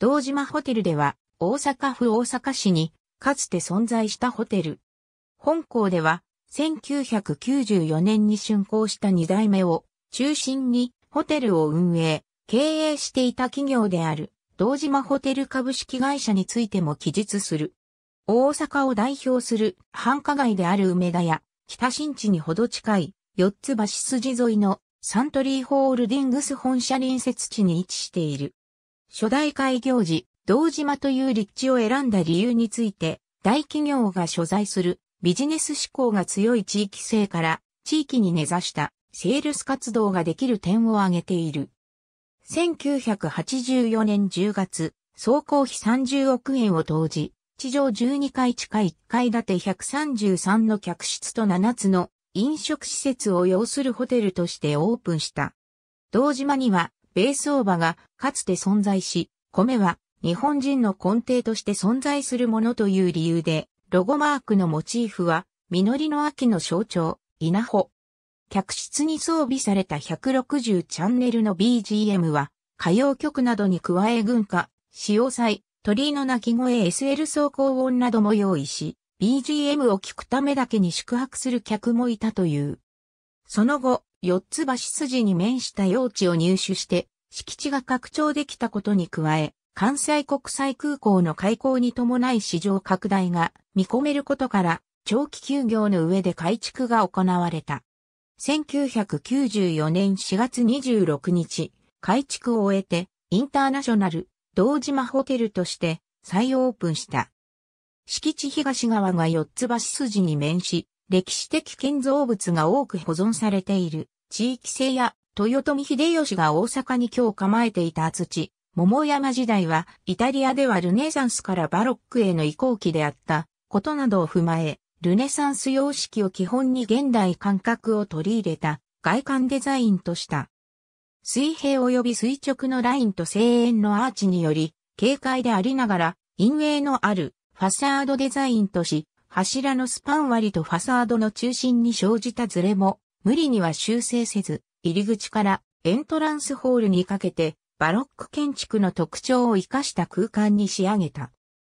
道島ホテルでは、大阪府大阪市に、かつて存在したホテル。本校では、1994年に竣工した二代目を中心にホテルを運営、経営していた企業である、道島ホテル株式会社についても記述する。大阪を代表する繁華街である梅田や、北新地にほど近い、四つ橋筋沿いのサントリーホールディングス本社隣接地に位置している。初代開業時、道島という立地を選んだ理由について、大企業が所在するビジネス志向が強い地域性から地域に根ざしたセールス活動ができる点を挙げている。1984年10月、総工費30億円を投じ、地上12階地下1階建て133の客室と7つの飲食施設を要するホテルとしてオープンした。道島にはベーー相場がかつて存在し、米は日本人の根底として存在するものという理由で、ロゴマークのモチーフは、実りの秋の象徴、稲穂。客室に装備された160チャンネルの BGM は、歌謡曲などに加え軍歌、使用祭、鳥居の鳴き声 SL 走行音なども用意し、BGM を聴くためだけに宿泊する客もいたという。その後、四つ橋筋に面した用地を入手して、敷地が拡張できたことに加え、関西国際空港の開港に伴い市場拡大が見込めることから、長期休業の上で改築が行われた。1994年4月26日、改築を終えて、インターナショナル、堂島ホテルとして再オープンした。敷地東側が四つ橋筋に面し、歴史的建造物が多く保存されている。地域性や豊臣秀吉が大阪に今日構えていた厚地、桃山時代はイタリアではルネサンスからバロックへの移行期であったことなどを踏まえ、ルネサンス様式を基本に現代感覚を取り入れた外観デザインとした。水平及び垂直のラインと声援のアーチにより、軽快でありながら、陰影のあるファサードデザインとし、柱のスパン割とファサードの中心に生じたズレも無理には修正せず、入り口からエントランスホールにかけて、バロック建築の特徴を活かした空間に仕上げた。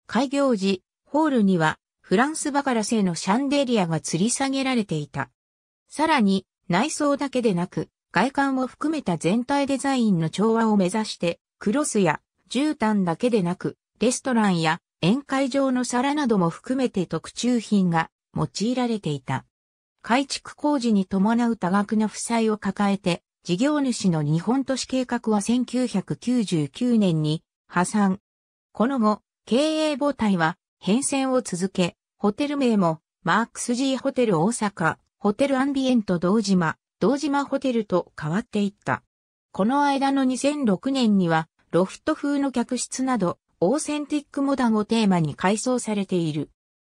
開業時、ホールにはフランスバカラ製のシャンデリアが吊り下げられていた。さらに、内装だけでなく、外観を含めた全体デザインの調和を目指して、クロスや絨毯だけでなく、レストランや宴会場の皿なども含めて特注品が用いられていた。改築工事に伴う多額の負債を抱えて、事業主の日本都市計画は1999年に破産。この後、経営母体は変遷を続け、ホテル名もマークス G ホテル大阪、ホテルアンビエント堂島、堂島ホテルと変わっていった。この間の2006年には、ロフト風の客室など、オーセンティックモダンをテーマに改装されている。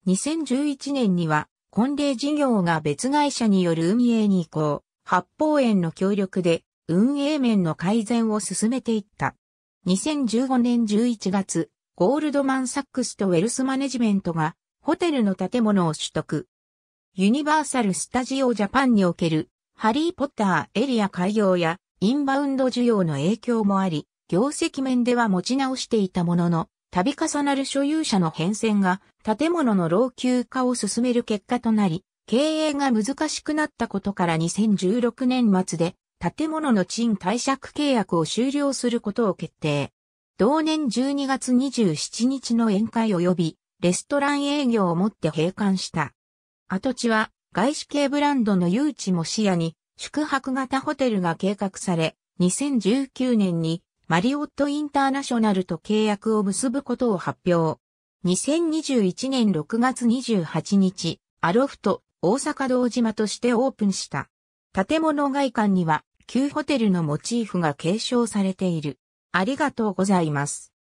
2011年には、婚礼事業が別会社による運営に移行、八方園の協力で運営面の改善を進めていった。2015年11月、ゴールドマンサックスとウェルスマネジメントがホテルの建物を取得。ユニバーサル・スタジオ・ジャパンにおけるハリー・ポッターエリア開業やインバウンド需要の影響もあり、業績面では持ち直していたものの、度重なる所有者の変遷が建物の老朽化を進める結果となり、経営が難しくなったことから2016年末で建物の賃貸借契約を終了することを決定。同年12月27日の宴会及びレストラン営業をもって閉館した。跡地は外資系ブランドの誘致も視野に宿泊型ホテルが計画され、2019年にマリオットインターナショナルと契約を結ぶことを発表。2021年6月28日、アロフト、大阪堂島としてオープンした。建物外観には、旧ホテルのモチーフが継承されている。ありがとうございます。